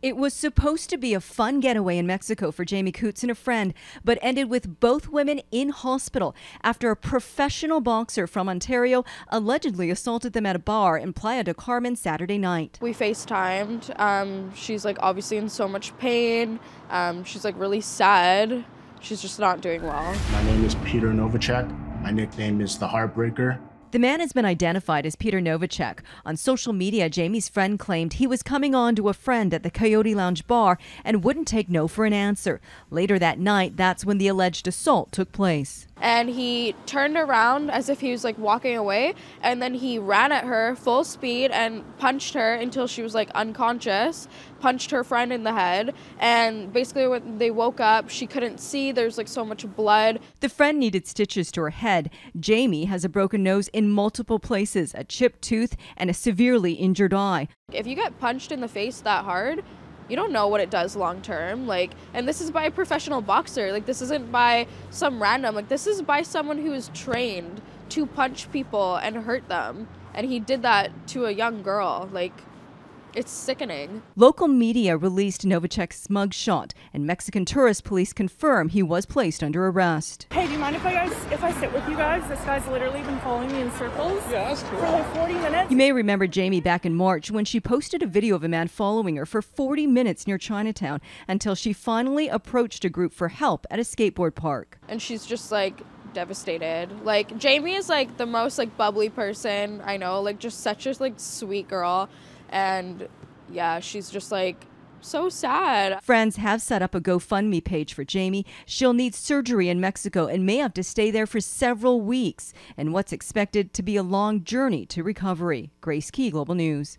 It was supposed to be a fun getaway in Mexico for Jamie Coots and a friend, but ended with both women in hospital after a professional boxer from Ontario allegedly assaulted them at a bar in Playa de Carmen Saturday night. We FaceTimed. Um, she's like obviously in so much pain. Um, she's like really sad. She's just not doing well. My name is Peter Novacek. My nickname is The Heartbreaker. The man has been identified as Peter Novacek. On social media, Jamie's friend claimed he was coming on to a friend at the Coyote Lounge bar and wouldn't take no for an answer. Later that night, that's when the alleged assault took place and he turned around as if he was like walking away and then he ran at her full speed and punched her until she was like unconscious punched her friend in the head and basically when they woke up she couldn't see there's like so much blood the friend needed stitches to her head jamie has a broken nose in multiple places a chipped tooth and a severely injured eye if you get punched in the face that hard you don't know what it does long term like and this is by a professional boxer like this isn't by some random like this is by someone who is trained to punch people and hurt them and he did that to a young girl like it's sickening. Local media released Novacek's mugshot, and Mexican tourist police confirm he was placed under arrest. Hey, do you mind if I guys if I sit with you guys? This guy's literally been following me in circles. Yeah, that's cool. For like 40 minutes. You may remember Jamie back in March when she posted a video of a man following her for 40 minutes near Chinatown until she finally approached a group for help at a skateboard park. And she's just like devastated. Like Jamie is like the most like bubbly person I know, like just such a like sweet girl. And yeah, she's just like, so sad. Friends have set up a GoFundMe page for Jamie. She'll need surgery in Mexico and may have to stay there for several weeks and what's expected to be a long journey to recovery. Grace Key, Global News.